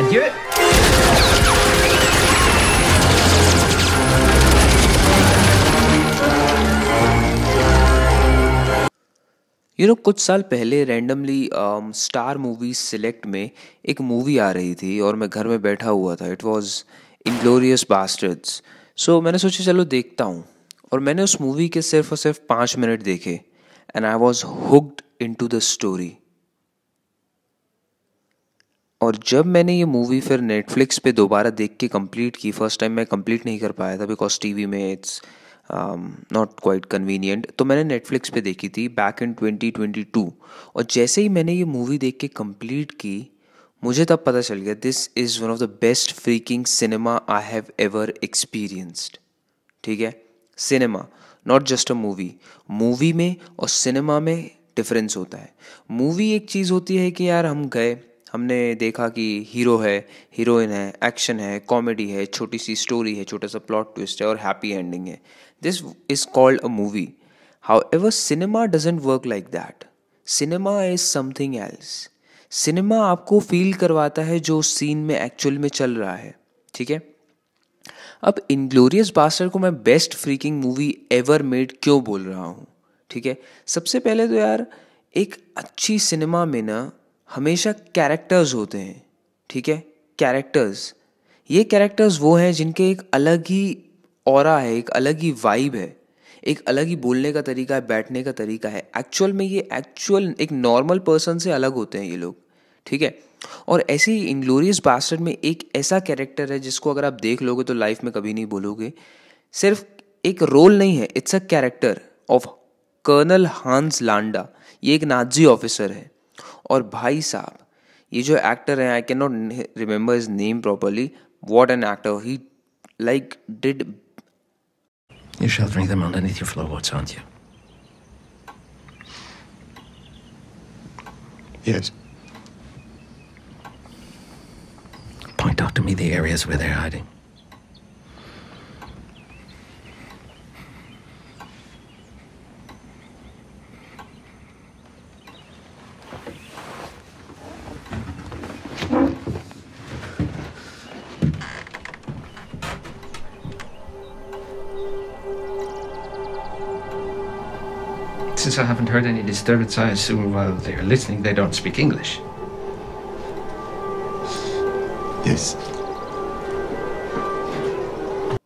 Adieu you know कुछ साल पहले रैंडमली स्टार मूवी सिलेक्ट में एक मूवी आ रही थी और मैं घर में बैठा हुआ था it was Inglourious Basterds so मैंने सोचा चलो देखता हूँ और मैंने उस मूवी के सिर्फ और सिर्फ पाँच मिनट देखे and I was hooked in to the story और जब मैंने ये मूवी फिर नेटफ्लिक्स पे दोबारा देख के कंप्लीट की फर्स्ट टाइम मैं कंप्लीट नहीं कर पाया था बिकॉज टीवी में इट्स नॉट क्वाइट कन्वीनियंट तो मैंने नेटफ्लिक्स पे देखी थी बैक इन 2022 और जैसे ही मैंने ये मूवी देख के कंप्लीट की मुझे तब पता चल गया this is one of the best freaking cinema I have ever experienced ठीक है cinema not just a movie movie में और सिनेमा में डिफरेंस होता है मूवी एक चीज़ होती है कि यार हम गए हमने देखा कि हीरो है हीरोइन है एक्शन है कॉमेडी है छोटी सी स्टोरी है छोटा सा प्लॉट ट्विस्ट है और हैप्पी एंडिंग है this is called a movie however cinema doesn't work like that cinema is something else cinema आपको फील करवाता है जो सीन में एक्चुअल में चल रहा है ठीक है अब इनग्लोरियस बास्टर को मैं best freaking movie ever made क्यों बोल रहा हूँ ठीक है सबसे पहले तो यार एक अच्छी सिनेमा में ना हमेशा कैरेक्टर्स होते हैं ठीक है कैरेक्टर्स ये कैरेक्टर्स वो हैं जिनके एक अलग ही और है एक अलग ही वाइब है एक अलग ही बोलने का तरीका है बैठने का तरीका है एक्चुअल में ये एक्चुअल एक नॉर्मल पर्सन से अलग होते हैं ये लोग ठीक है और ऐसे ही इंग्लोरियस बास्टर्ड में एक ऐसा कैरेक्टर है जिसको अगर आप देख लोगे तो लाइफ में कभी नहीं बोलोगे सिर्फ एक रोल नहीं है it's a character of colonel Hans Landa ये एक नाजी ऑफिसर है और भाई साहब ये जो एक्टर हैं I can not remember his name properly what an actor he like did You shall bring them underneath your floorboards, aren't you? Yes. Point out to me the areas where they're hiding. Since I haven't heard any disturbance, I assume while they're listening they don't speak English. Yes.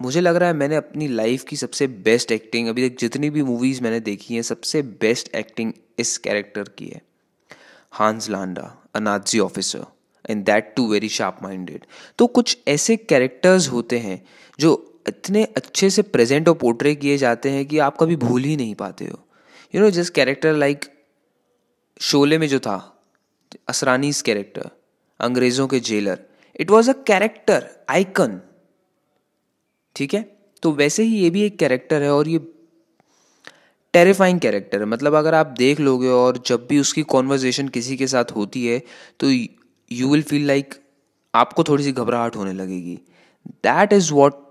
मुझे लग रहा है मैंने अपनी life की सबसे best acting अभी तक जितनी भी मूवीज़ मैंने देखी हैं सबसे बेस्ट एक्टिंग इस कैरेक्टर की है Hans Landa a Nazi officer and that too very sharp minded तो कुछ ऐसे कैरेक्टर्स होते हैं जो इतने अच्छे से प्रेजेंट और पोर्ट्रे किए जाते हैं कि आप कभी भूल ही नहीं पाते हो you know just character like Sholay में जो था असरानीज कैरेक्टर अंग्रेज़ों के jailer it was a character icon ठीक है तो वैसे ही ये भी एक कैरेक्टर है और ये टेरिफाइंग कैरेक्टर है मतलब अगर आप देख लोगे और जब भी उसकी कॉन्वर्जेशन किसी के साथ होती है तो यू विल फील लाइक आपको थोड़ी सी घबराहट होने लगेगी that is what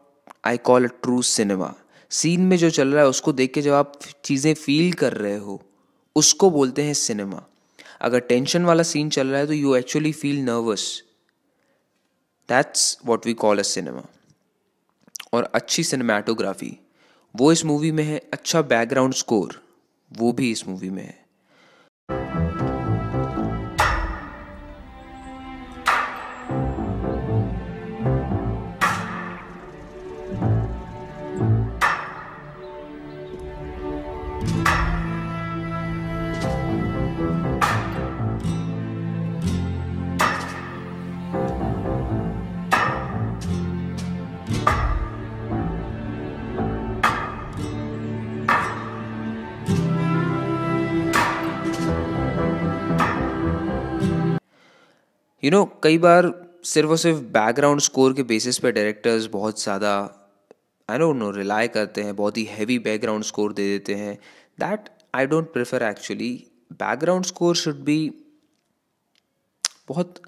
I call a true cinema scene में जो चल रहा है उसको देख के जब आप चीज़ें फील कर रहे हो उसको बोलते हैं सिनेमा अगर टेंशन वाला सीन चल रहा है तो you actually feel nervous that's what we call a cinema और अच्छी सिनेमाटोग्राफी वो इस मूवी में है अच्छा बैकग्राउंड स्कोर वो भी इस मूवी में है यू नो कई बार सिर्फ और सिर्फ बैकग्राउंड स्कोर के बेसिस पे डायरेक्टर्स बहुत ज़्यादा आई डोंट नो रिलाई करते हैं बहुत ही हैवी बैकग्राउंड स्कोर दे देते हैं that I don't prefer actually background score should be बहुत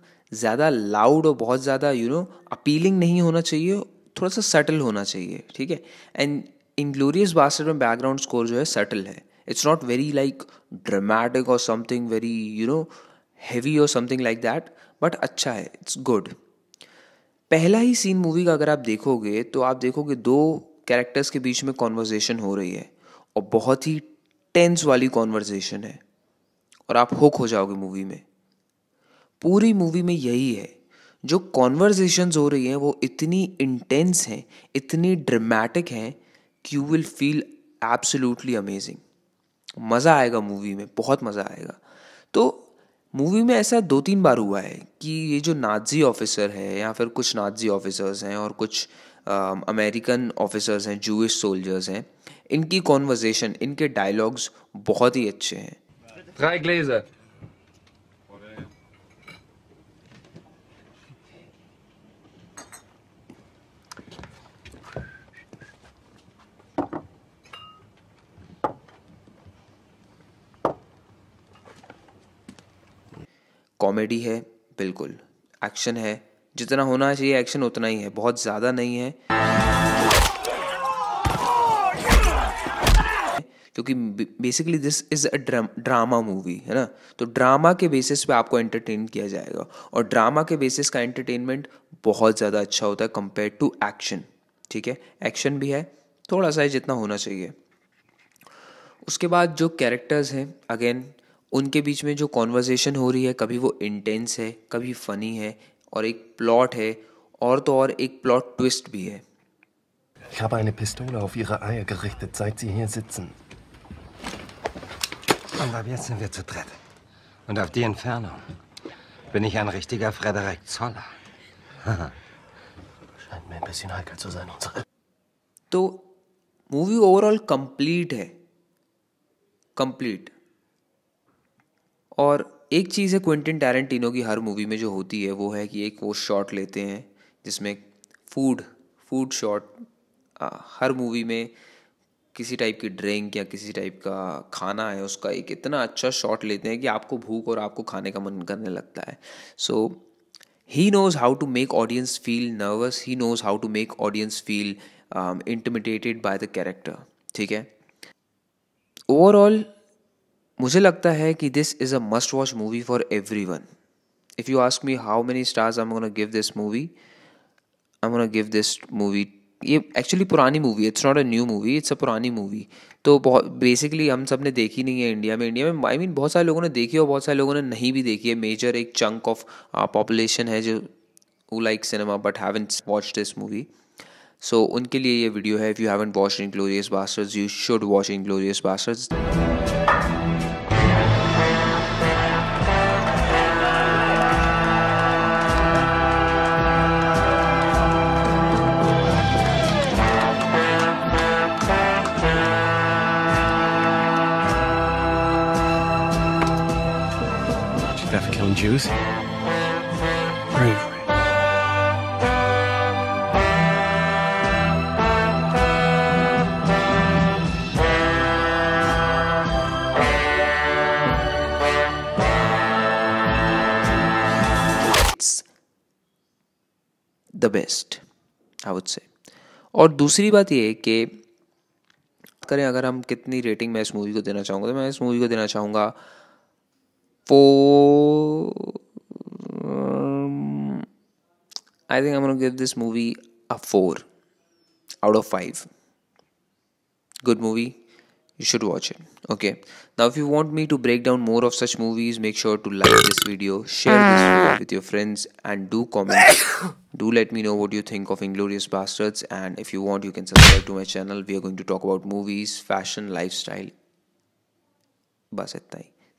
ज़्यादा लाउड और बहुत ज़्यादा यू नो अपीलिंग नहीं होना चाहिए थोड़ा सा सटल होना चाहिए ठीक है एंड ग्लोरियस बास्टर में बैकग्राउंड स्कोर जो है सटल है it's not very like dramatic और something very you know heavy और समथिंग लाइक दैट बट अच्छा है इट्स गुड पहला ही सीन मूवी का अगर आप देखोगे तो आप देखोगे दो कैरेक्टर्स के बीच में कॉन्वर्जेसन हो रही है और बहुत ही टेंस वाली कॉन्वर्जेसन है और आप हुक हो जाओगे मूवी में पूरी मूवी में यही है जो कॉन्वर्जेशन हो रही हैं वो इतनी इंटेंस हैं इतनी ड्रामेटिक हैं कि you will feel absolutely amazing मज़ा आएगा मूवी में बहुत मज़ा आएगा तो मूवी में ऐसा दो तीन बार हुआ है कि ये जो नाजी ऑफिसर है या फिर कुछ नाजी ऑफिसर्स हैं और कुछ अमेरिकन ऑफिसर्स हैं जूस सोल्जर्स हैं इनकी कॉन्वर्जेसन इनके डायलॉग्स बहुत ही अच्छे हैं कॉमेडी है बिल्कुल एक्शन है जितना होना चाहिए एक्शन उतना ही है बहुत ज़्यादा नहीं है क्योंकि basically this is a drama movie है ना तो ड्रामा के बेसिस पे आपको एंटरटेन किया जाएगा और ड्रामा के बेसिस का एंटरटेनमेंट बहुत ज़्यादा अच्छा होता है कंपेयर टू एक्शन ठीक है एक्शन भी है थोड़ा सा है जितना होना चाहिए उसके बाद जो कैरेक्टर्स हैं अगेन उनके बीच में जो कॉन्वर्जेसन हो रही है कभी वो इंटेंस है कभी फ़नी है और एक प्लॉट है और तो और एक प्लॉट ट्विस्ट भी है Ich habe eine Pistole auf Ihre Eier gerichtet, seit Sie hier sitzen. Und ab jetzt sind wir zu dritt. Und auf die Entfernung bin ich ein richtiger Frederik Zoller. Scheint mir ein bisschen heikel zu sein, unsere. तो Movie overall complete है complete और एक चीज़ है Quentin Tarantino की हर movie में जो होती है वो है कि एक वो शॉट लेते हैं जिसमें फूड फूड शॉट हर मूवी में किसी टाइप की ड्रिंक या किसी टाइप का खाना है उसका एक इतना अच्छा शॉट लेते हैं कि आपको भूख और आपको खाने का मन करने लगता है so he knows how to make audience feel nervous he knows how to make audience feel intimidated by the character ठीक है ओवरऑल मुझे लगता है कि this is a must watch movie for everyone if you ask me how many stars I am gonna give this movie I am gonna give this movie ये actually पुरानी movie है it's not a new movie it's a पुरानी movie तो बहुत basically हम सब ने देखी नहीं है इंडिया में इंडिया में आई मीन बहुत सारे लोगों ने देखी है और बहुत सारे लोगों ने नहीं भी देखी है मेजर एक चंक ऑफ पॉपुलेशन है जो वो like cinema but haven't watch this movie so उनके लिए ये वीडियो है if you haven't watch Inglourious Basterds you should watch Inglourious Basterds Muslim Jews. The best I would say और दूसरी बात ये कि करें अगर हम कितनी रेटिंग मैं इस मूवी को देना चाहूँगा तो मैं इस मूवी को देना चाहूँगा four. Um, I think I'm gonna give this movie a four out of five. Good movie. You should watch it. Okay. Now, if you want me to break down more of such movies, make sure to like this video, share this video with your friends, and do comment. do let me know what you think of Inglorious Bastards. And if you want, you can subscribe to my channel. We are going to talk about movies, fashion, lifestyle. बस